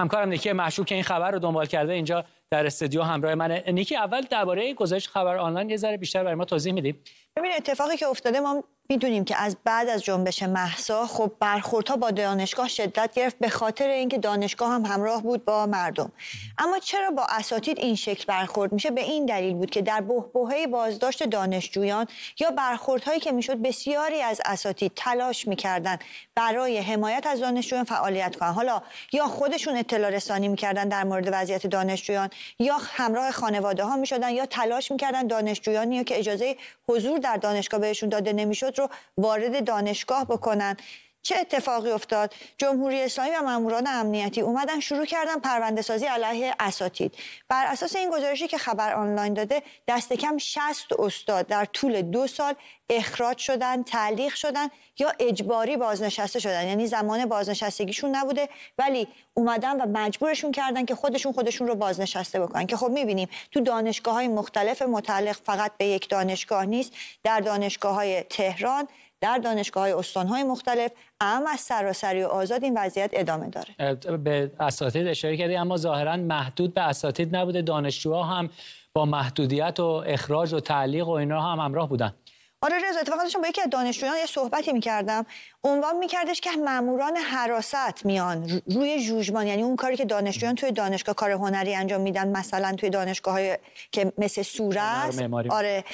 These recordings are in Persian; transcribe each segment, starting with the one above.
همکارم نیکی محشوب که این خبر رو دنبال کرده اینجا در استودیو همراه من نیکی اول درباره گزارش خبر آنلاین یه ذره بیشتر برای ما توضیح میدیم ببین اتفاقی که افتاده ما میدونیم که از بعد از جنبش محسا خب برخوردها با دانشگاه شدت گرفت به خاطر اینکه دانشگاه هم همراه بود با مردم اما چرا با اساتید این شکل برخورد میشه به این دلیل بود که در بهبهه بازداشت دانشجویان یا برخوردهایی که میشد بسیاری از اساتید تلاش میکردند برای حمایت از دانشجویان فعالیت کنند حالا یا خودشون اطلاع رسانی میکردن در مورد وضعیت دانشجویان یا همراه خانواده ها میشدن یا تلاش میکردن دانشجویانی که اجازه حضور در دانشگاه بهشون داده نمیشد رو وارد دانشگاه بکنن چه اتفاقی افتاد جمهوری اسلامی و ماموران امنیتی اومدن شروع کردن پرونده سازی علیه اساتید بر اساس این گزارشی که خبر آنلاین داده دست کم 60 استاد در طول دو سال اخراج شدن تعلیق شدن یا اجباری بازنشسته شدن یعنی زمان بازنشستگیشون نبوده ولی اومدن و مجبورشون کردن که خودشون خودشون رو بازنشسته بکنن که خب میبینیم تو دانشگاه های مختلف متعلق فقط به یک دانشگاه نیست در دانشگاه تهران در دانشگاه های استان های مختلف اما از سراسری و آزاد این وضعیت ادامه داره به اساتید اشاره کردی اما ظاهرا محدود به اساتید نبوده دانشجوها هم با محدودیت و اخراج و تعلیق و اینا هم همراه بودن آره رضا اتفاقا داشتم با یکی از دانشجویان یه صحبتی میکردم عنوان میکردش که ماموران حراست میان روی جوجمان یعنی اون کاری که دانشجویان توی دانشگاه کار هنری انجام میدن مثلا توی دانشگاه های که مثل صورت آره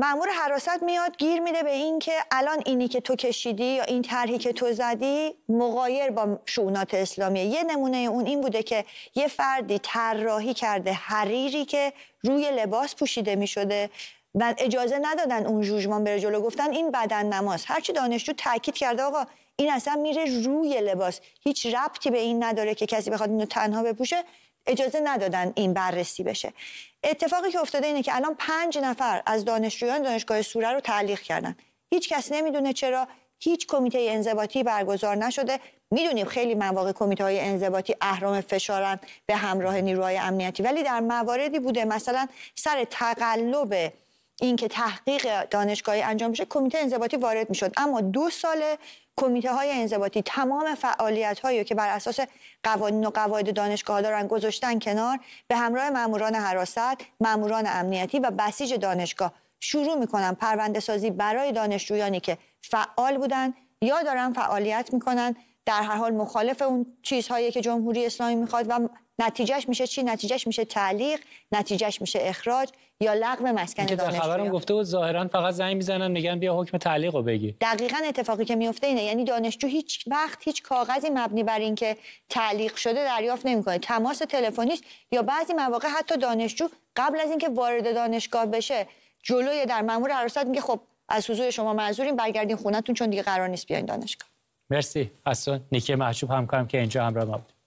مامور حراست میاد گیر میده به این که الان اینی که تو کشیدی یا این طرحی که تو زدی مغایر با شعونات اسلامیه یه نمونه اون این بوده که یه فردی طراحی کرده حریری که روی لباس پوشیده میشده و اجازه ندادن اون جوجمان بره جلو گفتن این بدن نماز هرچی دانشجو تاکید کرده آقا این اصلا میره روی لباس هیچ ربطی به این نداره که کسی بخواد اینو تنها بپوشه اجازه ندادن این بررسی بشه اتفاقی که افتاده اینه که الان پنج نفر از دانشجویان دانشگاه سوره رو تعلیق کردن هیچ کس نمیدونه چرا هیچ کمیته انضباطی برگزار نشده میدونیم خیلی مواقع کمیته های انضباطی اهرام فشارن به همراه نیروهای امنیتی ولی در مواردی بوده مثلا سر تقلب اینکه تحقیق دانشگاهی انجام بشه کمیته انضباطی وارد میشد اما دو سال کمیته های انضباطی تمام فعالیت هایی که بر اساس قوانین و قواعد دانشگاه دارن گذاشتن کنار به همراه ماموران حراست، ماموران امنیتی و بسیج دانشگاه شروع میکنن پرونده سازی برای دانشجویانی که فعال بودن یا دارن فعالیت میکنن در هر حال مخالف اون چیزهایی که جمهوری اسلامی میخواد و نتیجهش میشه چی نتیجهش میشه تعلیق نتیجهش میشه اخراج یا لغو مسکن دانشجو در خبرم گفته بود ظاهرا فقط زنگ میزنن میگن بیا حکم تعلیق رو بگی دقیقا اتفاقی که میفته اینه یعنی دانشجو هیچ وقت هیچ کاغذی مبنی بر اینکه تعلیق شده دریافت نمیکنه تماس تلفنی یا بعضی مواقع حتی دانشجو قبل از اینکه وارد دانشگاه بشه جلوی در مامور حراست میگه خب از حضور شما معذوریم برگردین خونتون چون دیگه قرار نیست بیاین دانشگاه مرسی اصلا نیکه محجوب همکارم که اینجا همراه ما بود